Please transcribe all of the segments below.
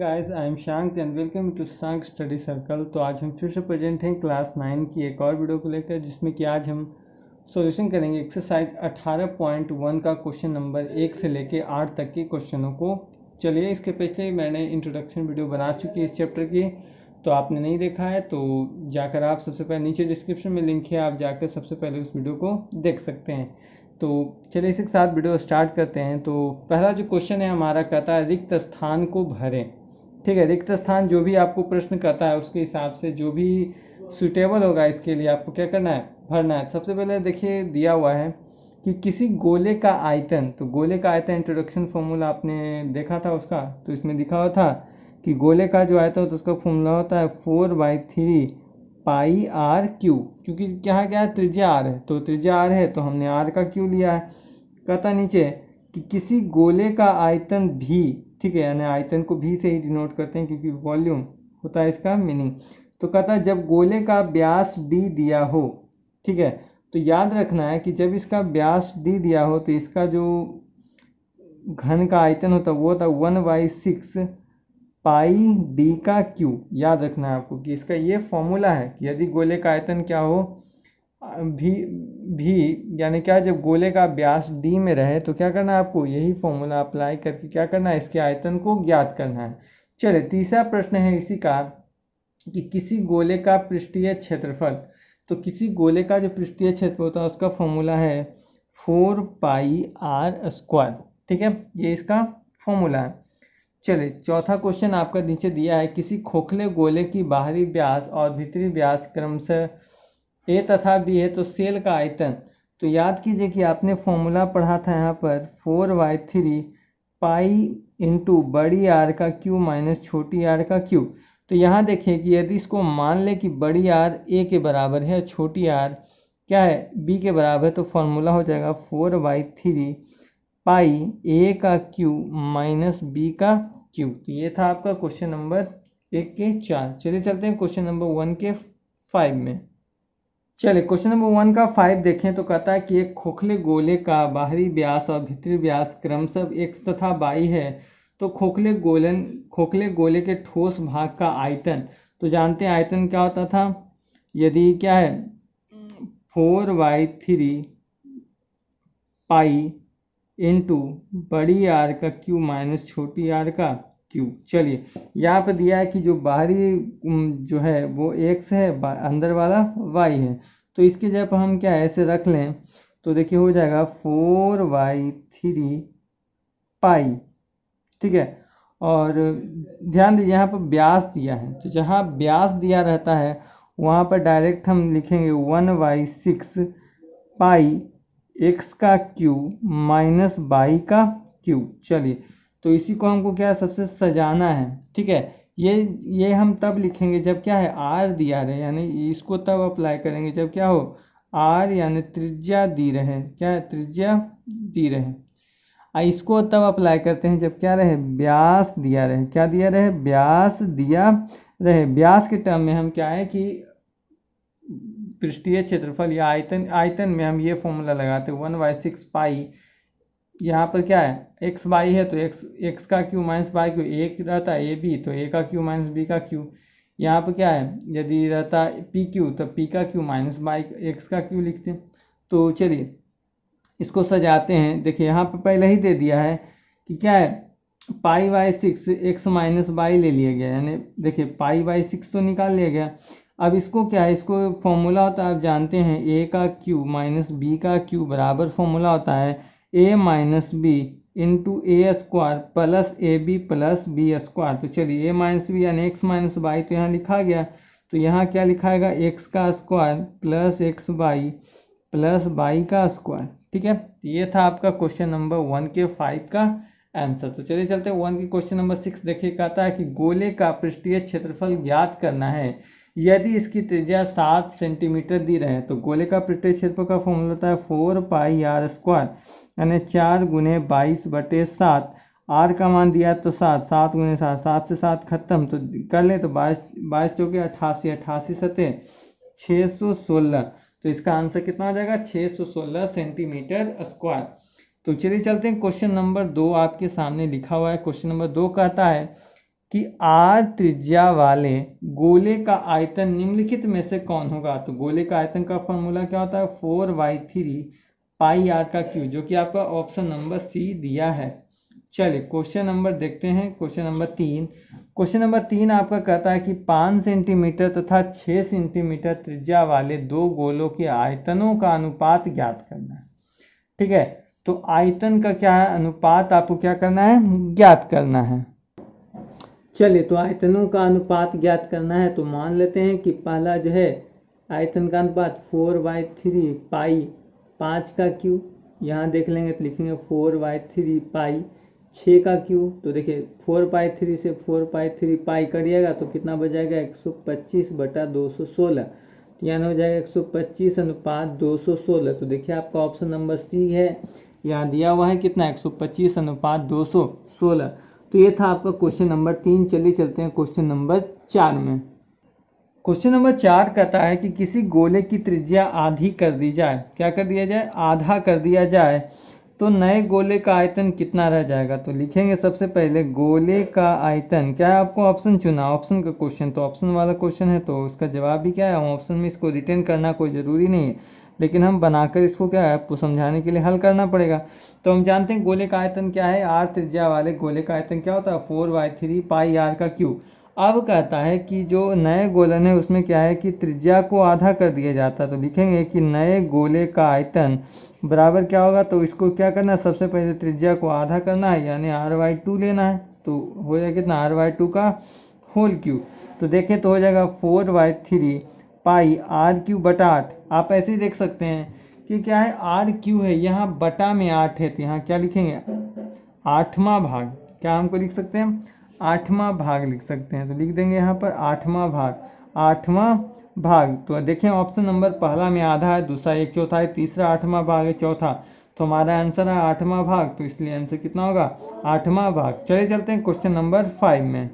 guys I am Shank and welcome to Shank study circle तो आज हम फिर से प्रेजेंट हैं क्लास नाइन की एक और वीडियो को लेकर जिसमें कि आज हम सॉल्यूशन करेंगे एक्सरसाइज अठारह पॉइंट वन का क्वेश्चन नंबर एक से लेकर आठ तक के क्वेश्चनों को चलिए इसके पिछले मैंने इंट्रोडक्शन वीडियो बना चुकी है इस चैप्टर की तो आपने नहीं देखा है तो जाकर आप सबसे पहले नीचे डिस्क्रिप्शन में लिंक है आप जाकर सबसे पहले उस वीडियो को देख सकते हैं तो चलिए इसके साथ वीडियो स्टार्ट करते हैं तो पहला जो क्वेश्चन है हमारा कहता है रिक्त स्थान को भरें ठीक है रिक्त स्थान जो भी आपको प्रश्न करता है उसके हिसाब से जो भी सुटेबल होगा इसके लिए आपको क्या करना है भरना है सबसे पहले देखिए दिया हुआ है कि किसी गोले का आयतन तो गोले का आयतन इंट्रोडक्शन फॉर्मूला आपने देखा था उसका तो इसमें दिखा हुआ था कि गोले का जो आयतन होता तो उसका फॉर्मूला होता है four by three pi R cube क्योंकि क्या क्या है त्रिज्या आर है तो त्रिज्या आर है तो हमने आर का क्यू लिया है कहता नीचे कि किसी गोले का आयतन भी ठीक है यानी आयतन को भी से ही डिनोट करते हैं क्योंकि वॉल्यूम होता है इसका मीनिंग तो कहता है जब गोले का ब्यास डी दिया हो ठीक है तो याद रखना है कि जब इसका ब्यास डी दिया हो तो इसका जो घन का आयतन होता है वो होता है one by six pi D का क्यू याद रखना है आपको कि इसका ये फॉर्मूला है कि यदि गोले का आयतन क्या हो भी भी यानी क्या जब गोले का व्यास डी में रहे तो क्या करना है आपको यही फॉर्मूला अप्लाई करके क्या करना है इसके आयतन को ज्ञात करना है चलिए तीसरा प्रश्न है इसी का कि किसी गोले का पृष्ठीय क्षेत्रफल तो किसी गोले का जो पृष्ठीय क्षेत्र होता है उसका फॉर्मूला है फोर पाई आर स्क्वायर ठीक है ये इसका फॉर्मूला है चलिए चौथा क्वेश्चन आपका नीचे दिया है किसी खोखले गोले की बाहरी व्यास और भीतरी व्यास क्रमशः ए तथा बी है तो सेल का आयतन तो याद कीजिए कि आपने फॉर्मूला पढ़ा था यहाँ पर four by three pi into बड़ी आर का क्यू माइनस छोटी आर का क्यू तो यहाँ देखिए कि यदि इसको मान ले कि बड़ी आर ए के बराबर है छोटी आर क्या है बी के बराबर है तो फॉर्मूला हो जाएगा four by three pi A का क्यू माइनस बी का क्यू तो ये था आपका क्वेश्चन नंबर एक के चार चलिए चलते हैं क्वेश्चन नंबर वन के फाइव में चलिए क्वेश्चन नंबर वन का फाइव देखें तो कहता है कि एक खोखले गोले का बाहरी व्यास और भित्री व्यास क्रमशः एक तथा बाई है तो खोखले गोलन खोखले गोले के ठोस भाग का आयतन तो जानते हैं आयतन क्या होता था यदि क्या है four by three pi into बड़ी आर का क्यू माइनस छोटी आर का क्यूब चलिए यहाँ पे दिया है कि जो बाहरी जो है वो एक्स है अंदर वाला वाई है तो इसके जब हम क्या है ऐसे रख लें तो देखिए हो जाएगा फोर वाई थ्री पाई ठीक है और ध्यान दीजिए यहाँ पर ब्यास दिया है तो जहाँ ब्यास दिया रहता है वहाँ पर डायरेक्ट हम लिखेंगे one by six pi X का क्यू माइनस बाई का क्यू चलिए तो इसी को हमको क्या है सबसे सजाना है ठीक है ये ये हम तब लिखेंगे जब क्या है आर दिया रहे यानी इसको तब अप्लाई करेंगे जब क्या हो आर यानी त्रिज्या दी रहे क्या है त्रिज्या दी रहे आ इसको तब अप्लाई करते हैं जब क्या रहे ब्यास दिया रहे क्या दिया रहे ब्यास दिया रहे ब्यास के टर्म में हम क्या है कि पृष्ठीय क्षेत्रफल या आयतन आयतन में हम ये फॉर्मूला लगाते हैं वन बाई सिक्स पाई यहाँ पर क्या है एक्स वाई है तो एक्स एक्स का क्यू माइनस वाई क्यू एक रहता है ए बी तो ए का क्यू माइनस बी का क्यू यहाँ पर क्या है यदि रहता पी क्यू तो पी का क्यू माइनस वाई एक्स का क्यू लिखते हैं तो चलिए इसको सजाते हैं देखिए यहाँ पर पहले ही दे दिया है कि क्या है pi by six X minus Y ले लिया गया यानी देखिए पाई बाई सिक्स तो निकाल लिया गया अब इसको क्या है इसको फॉर्मूला होता है आप जानते हैं ए का क्यू माइनस बी का क्यू बराबर फॉर्मूला होता है A minus B into A square plus A B plus B square तो चलिए ए माइनस बी यानी एक्स माइनस वाई तो यहाँ लिखा गया तो यहाँ क्या लिखाएगा एक्स का square plus X Y plus Y का स्क्वायर ठीक है तो ये था आपका क्वेश्चन नंबर वन के फाइव का आंसर तो चलिए चलते हैं वन की क्वेश्चन नंबर सिक्स देखिए कहता है कि गोले का पृष्ठीय क्षेत्रफल ज्ञात करना है यदि इसकी त्रिज्या सात सेंटीमीटर दी रहे तो गोले का पृष्ठीय क्षेत्रफल का फॉर्मूला होता है फोर पाई आर स्क्वायर यानी चार गुने बाईस बटे सात आर का मान दिया तो सात सात गुने सात सात से सात खत्म तो कर लें तो बाईस बाईस चौके अट्ठासी अट्ठासी सतह छः सौ सोलह तो इसका आंसर कितना आ जाएगा छः सौ सोलह सेंटीमीटर स्क्वायर तो चलिए चलते हैं क्वेश्चन नंबर दो आपके सामने लिखा हुआ है क्वेश्चन नंबर दो कहता है कि आर त्रिज्या वाले गोले का आयतन निम्नलिखित में से कौन होगा तो गोले का आयतन का फॉर्मूला क्या होता है four by three pi R का क्यू जो कि आपका ऑप्शन नंबर सी दिया है चलिए क्वेश्चन नंबर देखते हैं क्वेश्चन नंबर तीन क्वेश्चन नंबर तीन आपका कहता है कि पाँच सेंटीमीटर तथा छः सेंटीमीटर त्रिज्या वाले दो गोलों के आयतनों का अनुपात ज्ञात करना है ठीक है तो आयतन का क्या है अनुपात आपको क्या करना है ज्ञात करना है चलिए तो आयतनों का अनुपात ज्ञात करना है तो मान लेते हैं कि पहला जो है आयतन का अनुपात फोर बाई थ्री पाई पाँच का क्यू यहाँ देख लेंगे तो लिखेंगे फोर बाई थ्री पाई छः का क्यू तो देखिए फोर पाई थ्री से फोर पाई थ्री पाई करिएगा तो कितना जाएगा एक सौ पच्चीस बटा दो सौ सोलह तो यानी हो जाएगा एक सौ पच्चीस अनुपात दो सौ सोलह तो देखिए आपका ऑप्शन नंबर सी है यहाँ दिया हुआ है कितना एक सौ पच्चीस अनुपात दो सौ सोलह तो ये था आपका क्वेश्चन नंबर तीन चलिए चलते हैं क्वेश्चन नंबर चार में क्वेश्चन नंबर चार कहता है कि किसी गोले की त्रिज्या आधी कर दी जाए क्या कर दिया जाए आधा कर दिया जाए तो नए गोले का आयतन कितना रह जाएगा तो लिखेंगे सबसे पहले गोले का आयतन क्या है आपको ऑप्शन चुना ऑप्शन का क्वेश्चन तो ऑप्शन वाला क्वेश्चन है तो उसका जवाब भी क्या है ऑप्शन में इसको रिटर्न करना कोई ज़रूरी नहीं है लेकिन हम बनाकर इसको क्या है आपको समझाने के लिए हल करना पड़ेगा तो हम जानते हैं गोले का आयतन क्या है आर त्रिज्या वाले गोले का आयतन क्या होता है four by three pi R का क्यू अब कहता है कि जो नए गोलन है उसमें क्या है कि त्रिज्या को आधा कर दिया जाता है तो लिखेंगे कि नए गोले का आयतन बराबर क्या होगा तो इसको क्या करना है सबसे पहले त्रिज्या को आधा करना है यानी आर वाई टू लेना है तो हो जाएगा कितना आर वाई टू का होल क्यू तो देखें तो हो जाएगा four by three pi R cube बटा आठ आप ऐसे ही देख सकते हैं कि क्या है आर क्यू है यहाँ बटा में आठ है तो यहाँ क्या लिखेंगे आठवां भाग क्या हमको लिख सकते हैं आठवां भाग लिख सकते हैं तो लिख देंगे यहाँ पर आठवां भाग आठवां भाग तो देखें ऑप्शन नंबर पहला में आधा है दूसरा एक चौथा है तीसरा आठवां भाग है चौथा तो हमारा आंसर है आठवां भाग तो इसलिए आंसर कितना होगा आठवां भाग चलिए चलते हैं क्वेश्चन नंबर फाइव में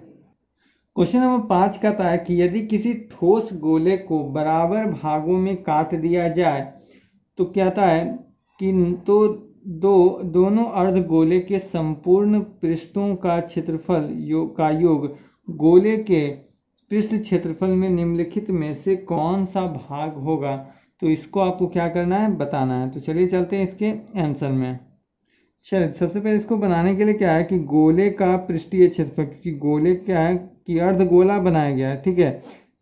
क्वेश्चन नंबर पाँच कहता है कि यदि किसी ठोस गोले को बराबर भागों में काट दिया जाए तो कहता है कि तो दो दोनों अर्ध गोले के संपूर्ण पृष्ठों का क्षेत्रफल यो, का योग गोले के पृष्ठ क्षेत्रफल में निम्नलिखित में से कौन सा भाग होगा तो इसको आपको क्या करना है बताना है तो चलिए चलते हैं इसके आंसर में चलिए सबसे पहले इसको बनाने के लिए क्या है कि गोले का पृष्ठीय क्षेत्रफल क्योंकि गोले क्या है कि अर्धगोला बनाया गया है ठीक है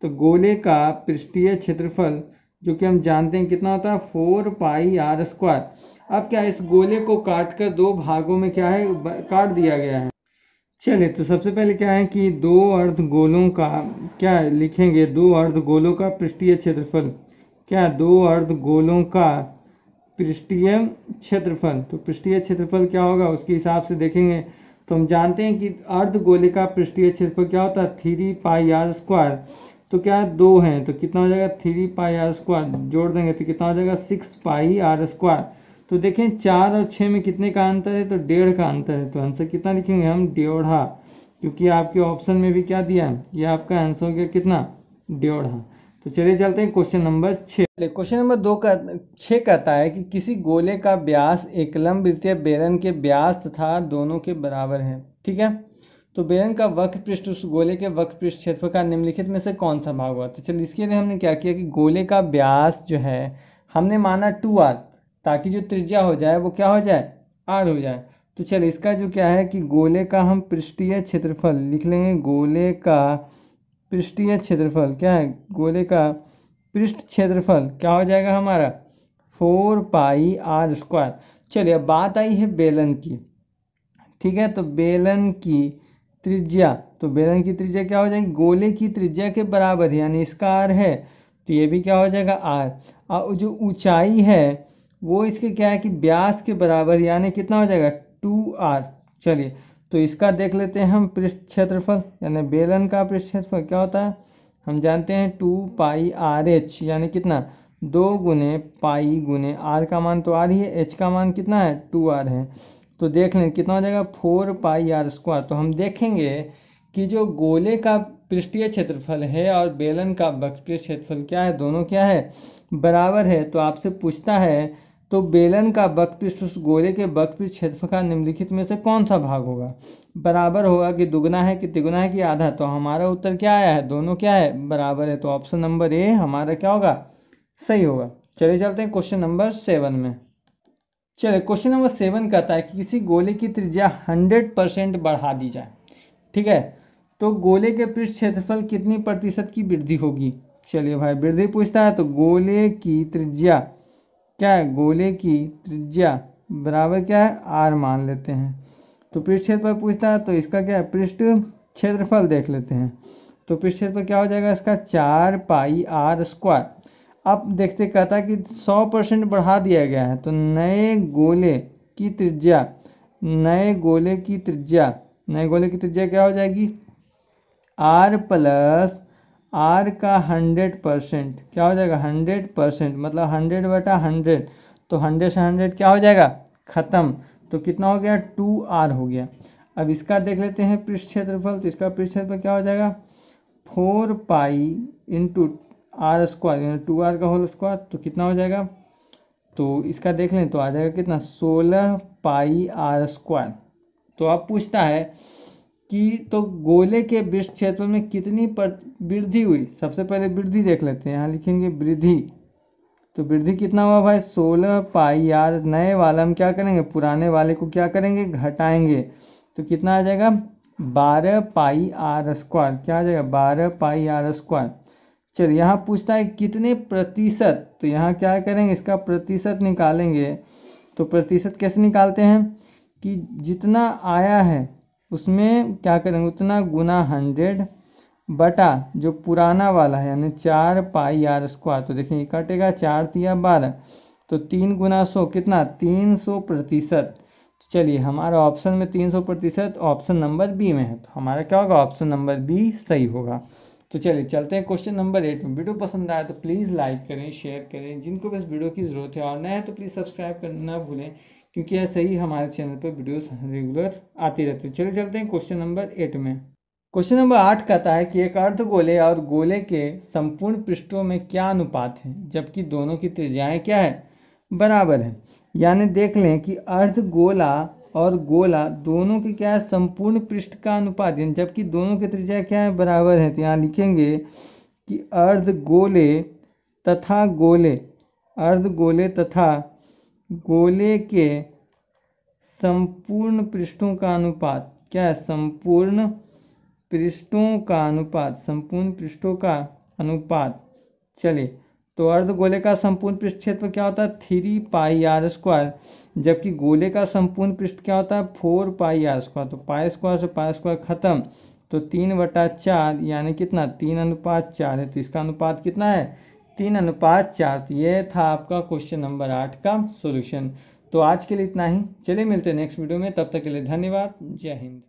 तो गोले का पृष्ठीय क्षेत्रफल जो कि हम जानते हैं कितना होता है फोर पाई आर स्क्वायर अब क्या इस गोले को काट कर दो भागों में क्या है काट दिया गया है चलिए तो सबसे पहले क्या है कि दो अर्ध गोलों का क्या है लिखेंगे दो अर्ध गोलों का पृष्ठीय क्षेत्रफल क्या दो अर्ध गोलों का पृष्ठीय क्षेत्रफल तो पृष्ठीय क्षेत्रफल क्या होगा उसके हिसाब से देखेंगे तो हम जानते हैं कि अर्ध गोले का पृष्ठीय क्षेत्रफल क्या होता है थ्री पाई आर स्क्वायर तो क्या है दो हैं तो कितना हो जाएगा थ्री पाई आर स्क्वायर जोड़ देंगे तो कितना हो जाएगा सिक्स पाई आर स्क्वायर तो देखें चार और छः में कितने का अंतर है तो डेढ़ का अंतर है तो आंसर कितना लिखेंगे हम डेढ़ा क्योंकि आपके ऑप्शन में भी क्या दिया है ये आपका आंसर हो गया कितना डेढ़ा तो चलिए चलते हैं क्वेश्चन नंबर छः क्वेश्चन नंबर दो का छः कहता है कि किसी गोले का ब्यास एक लंब वृत्तीय बेलन के ब्यास तथा दोनों के बराबर है ठीक है तो बेलन का वक्त पृष्ठ उस गोले के वक्त पृष्ठ क्षेत्र का निम्नलिखित में से कौन सा भाग हुआ तो चलिए इसके लिए हमने क्या किया कि गोले का ब्यास जो है हमने माना टू आर ताकि जो त्रिज्या हो जाए वो क्या हो जाए आर हो जाए तो चलिए इसका जो क्या है कि गोले का हम पृष्ठीय क्षेत्रफल लिख लेंगे गोले का पृष्ठीय क्षेत्रफल क्या है गोले का पृष्ठ क्षेत्रफल क्या हो जाएगा हमारा फोर पाई आर स्क्वायर चलिए बात आई है बेलन की ठीक है तो बेलन की त्रिज्या तो बेलन की त्रिज्या क्या हो जाएगी गोले की त्रिज्या के बराबर है यानी इसका आर है तो ये भी क्या हो जाएगा आर और जो ऊंचाई है वो इसके क्या है कि ब्यास के बराबर यानी कितना हो जाएगा टू आर चलिए तो इसका देख लेते हैं हम पृष्ठ क्षेत्रफल यानी बेलन का पृष्ठ क्षेत्रफल क्या होता है हम जानते हैं टू पाई आर एच यानी कितना दो गुने पाई गुने आर का मान तो आर ही है एच का मान कितना है टू आर है तो देख लें कितना हो जाएगा फोर पाई आर स्क्वायर तो हम देखेंगे कि जो गोले का पृष्ठीय क्षेत्रफल है और बेलन का बक्ष क्षेत्रफल क्या है दोनों क्या है बराबर है तो आपसे पूछता है तो बेलन का बकपृष्ठ उस गोले के बकपृष्ठ क्षेत्रफल का निम्नलिखित में से कौन सा भाग होगा बराबर होगा कि दुगना है कि तिगुना है कि आधा तो हमारा उत्तर क्या आया है दोनों क्या है बराबर है तो ऑप्शन नंबर ए हमारा क्या होगा सही होगा चलिए चलते हैं क्वेश्चन नंबर सेवन में चलिए क्वेश्चन नंबर सेवन कहता है कि किसी गोले की त्रिज्या हंड्रेड परसेंट बढ़ा दी जाए ठीक है तो गोले के पृष्ठ क्षेत्रफल कितनी प्रतिशत की वृद्धि होगी चलिए भाई वृद्धि पूछता है तो गोले की त्रिज्या क्या है गोले की त्रिज्या बराबर क्या है आर मान लेते हैं तो पृष्ठ क्षेत्र पर पूछता है तो इसका क्या है पृष्ठ क्षेत्रफल देख लेते हैं तो पृष्ठ क्षेत्र पर क्या हो जाएगा इसका चार पाई आर स्क्वायर अब देखते कहता है कि सौ परसेंट बढ़ा दिया गया है तो नए गोले की त्रिज्या नए गोले की त्रिज्या नए गोले की त्रिज्या क्या हो जाएगी आर प्लस आर का हंड्रेड परसेंट क्या हो जाएगा हंड्रेड परसेंट मतलब हंड्रेड बटा हंड्रेड तो हंड्रेड से हंड्रेड क्या हो जाएगा ख़त्म तो कितना हो गया टू आर हो गया अब इसका देख लेते हैं पृष्ठ क्षेत्रफल तो इसका पृष्ठ क्षेत्रफल क्या हो जाएगा four pi into R square यानी टू आर का होल स्क्वायर तो कितना हो जाएगा तो इसका देख लें तो आ जाएगा कितना सोलह पाई आर स्क्वायर तो अब पूछता है कि तो गोले के विश्व क्षेत्र में कितनी वृद्धि हुई सबसे पहले वृद्धि देख लेते हैं यहाँ लिखेंगे वृद्धि तो वृद्धि कितना हुआ भाई सोलह पाई यार नए वाला हम क्या करेंगे पुराने वाले को क्या करेंगे घटाएंगे तो कितना आ जाएगा बारह पाई आर स्क्वायर क्या आ जाएगा बारह पाई आर स्क्वायर चलिए यहाँ पूछता है कितने प्रतिशत तो यहाँ क्या करेंगे इसका प्रतिशत निकालेंगे तो प्रतिशत कैसे निकालते हैं कि जितना आया है उसमें क्या करेंगे उतना गुना हंड्रेड बटा जो पुराना वाला है यानी चार पाई आर स्क्वायर तो देखिए काटेगा चार तिया बारह तो तीन गुना सौ कितना तीन सौ प्रतिशत तो चलिए हमारा ऑप्शन में तीन सौ प्रतिशत ऑप्शन नंबर बी में है तो हमारा क्या होगा ऑप्शन नंबर बी सही होगा तो चलिए चलते हैं क्वेश्चन नंबर एट में वीडियो पसंद आया तो प्लीज़ लाइक करें शेयर करें जिनको बस वीडियो की ज़रूरत है और नया है तो प्लीज़ सब्सक्राइब करना ना भूलें क्योंकि ऐसे ही हमारे चैनल पर वीडियोस रेगुलर आती रहती है चलिए चलते हैं क्वेश्चन नंबर एट में क्वेश्चन नंबर आठ कहता है कि एक अर्ध गोले और गोले के संपूर्ण पृष्ठों में क्या अनुपात है जबकि दोनों की त्रिज्याएं क्या है बराबर है यानी देख लें कि अर्ध गोला और गोला दोनों के क्या है संपूर्ण पृष्ठ का अनुपात जबकि दोनों की त्रिज्या क्या है बराबर है तो यहाँ लिखेंगे कि अर्ध गोले तथा गोले अर्ध गोले तथा गोले के संपूर्ण पृष्ठों का अनुपात क्या है संपूर्ण पृष्ठों का अनुपात संपूर्ण पृष्ठों का अनुपात चलिए तो अर्ध गोले का संपूर्ण पृष्ठ क्षेत्र क्या होता है थ्री पाई आर स्क्वायर जबकि गोले का संपूर्ण पृष्ठ क्या होता है फोर पाई आर स्क्वायर तो पाई स्क्वायर से पाई स्क्वायर खत्म तो तीन बटा चार यानी कितना तीन अनुपात चार है तो इसका अनुपात कितना है तीन अनुपात चार तो ये था आपका क्वेश्चन नंबर आठ का सोल्यूशन तो आज के लिए इतना ही चलिए मिलते हैं नेक्स्ट वीडियो में तब तक के लिए धन्यवाद जय हिंद